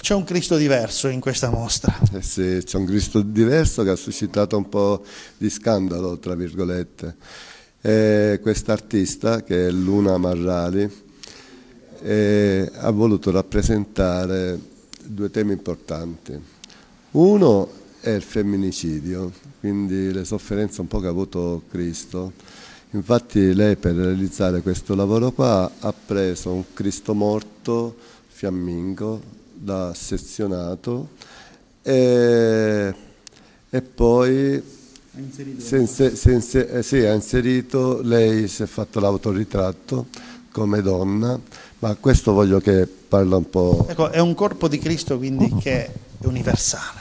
C'è un Cristo diverso in questa mostra. Eh sì, c'è un Cristo diverso che ha suscitato un po' di scandalo, tra virgolette. Questa artista, che è Luna Marrali, eh, ha voluto rappresentare due temi importanti. Uno è il femminicidio, quindi le sofferenze un po' che ha avuto Cristo. Infatti lei per realizzare questo lavoro qua ha preso un Cristo morto fiammingo da sezionato e, e poi ha inserito, sense, sense, eh, sì, ha inserito, lei si è fatto l'autoritratto come donna, ma questo voglio che parla un po'. Ecco, è un corpo di Cristo quindi che è universale.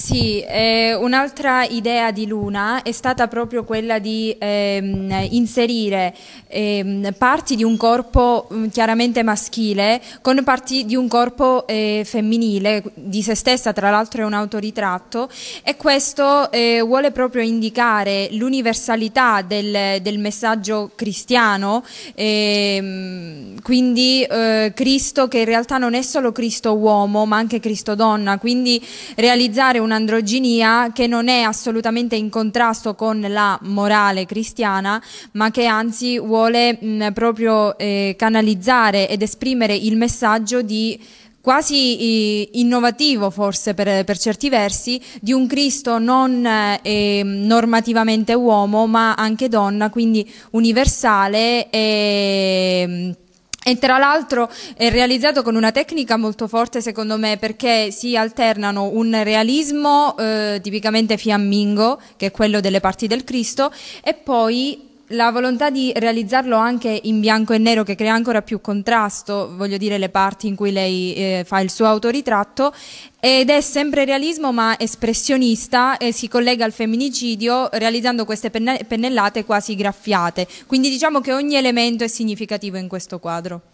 Sì, eh, un'altra idea di Luna è stata proprio quella di ehm, inserire ehm, parti di un corpo mm, chiaramente maschile con parti di un corpo eh, femminile, di se stessa tra l'altro è un autoritratto e questo eh, vuole proprio indicare l'universalità del, del, messaggio cristiano, ehm, quindi eh, Cristo che in realtà non è solo Cristo uomo ma anche Cristo donna, quindi realizzare un un'androginia che non è assolutamente in contrasto con la morale cristiana, ma che anzi vuole mh, proprio eh, canalizzare ed esprimere il messaggio di quasi eh, innovativo forse per, per, certi versi, di un Cristo non eh, ehm, normativamente uomo ma anche donna, quindi universale e e tra l'altro è realizzato con una tecnica molto forte secondo me perché si alternano un realismo eh, tipicamente fiammingo, che è quello delle parti del Cristo, e poi la volontà di realizzarlo anche in bianco e nero che crea ancora più contrasto, voglio dire le parti in cui lei eh, fa il suo autoritratto ed è sempre realismo ma espressionista e si collega al femminicidio realizzando queste penne pennellate quasi graffiate, quindi diciamo che ogni elemento è significativo in questo quadro.